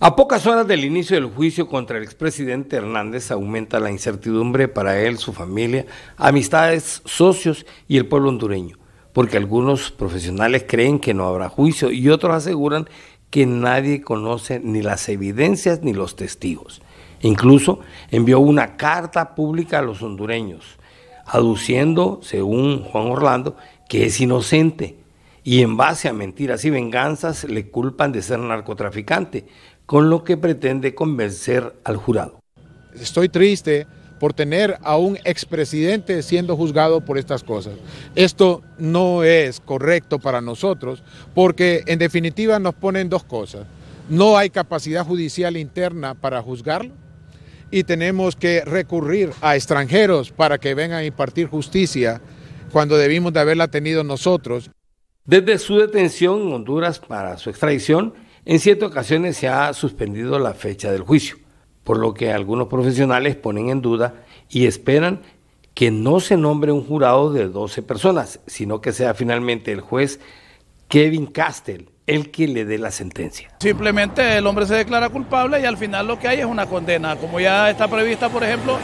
A pocas horas del inicio del juicio contra el expresidente Hernández aumenta la incertidumbre para él, su familia, amistades, socios y el pueblo hondureño, porque algunos profesionales creen que no habrá juicio y otros aseguran que nadie conoce ni las evidencias ni los testigos. Incluso envió una carta pública a los hondureños, aduciendo, según Juan Orlando, que es inocente y en base a mentiras y venganzas le culpan de ser narcotraficante, con lo que pretende convencer al jurado. Estoy triste por tener a un expresidente siendo juzgado por estas cosas. Esto no es correcto para nosotros porque en definitiva nos ponen dos cosas. No hay capacidad judicial interna para juzgarlo y tenemos que recurrir a extranjeros para que vengan a impartir justicia cuando debimos de haberla tenido nosotros. Desde su detención en Honduras para su extradición, en siete ocasiones se ha suspendido la fecha del juicio, por lo que algunos profesionales ponen en duda y esperan que no se nombre un jurado de 12 personas, sino que sea finalmente el juez Kevin Castell el que le dé la sentencia. Simplemente el hombre se declara culpable y al final lo que hay es una condena, como ya está prevista, por ejemplo,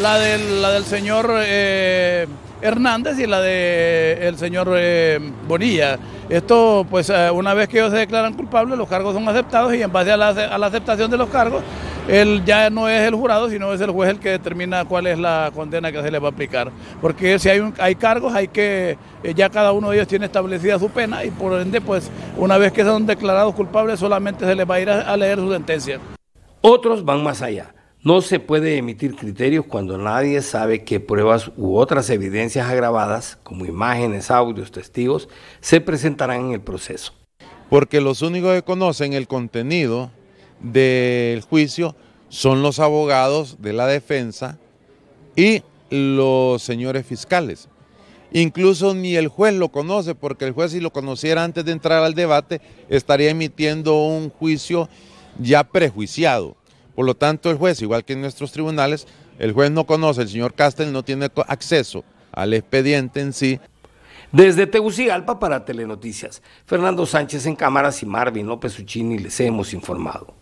la del, señor... Eh, Hernández y la de el señor eh, Bonilla. Esto, pues, eh, una vez que ellos se declaran culpables, los cargos son aceptados y en base a la, aceptación de los cargos, él ya no es el jurado, sino es el juez el que determina cuál es la condena que se le va a aplicar. Porque si hay, hay cargos, hay que, eh, ya cada uno de ellos tiene establecida su pena y por ende, pues una vez que son declarados culpables, solamente se les va a ir a leer su sentencia. Otros van más allá. No se puede emitir criterios cuando nadie sabe qué pruebas u otras evidencias agravadas, como imágenes, audios, testigos, se presentarán en el proceso. Porque los únicos que conocen el contenido del juicio son los abogados de la defensa y los señores fiscales. Incluso ni el juez lo conoce, porque el juez si lo conociera antes de entrar al debate estaría emitiendo un juicio ya prejuiciado. Por lo tanto, el juez, igual que en nuestros tribunales, el juez no conoce, el señor Castel no tiene acceso al expediente en sí. Desde Tegucigalpa para Telenoticias, Fernando Sánchez en cámaras y Marvin López Uchini les hemos informado.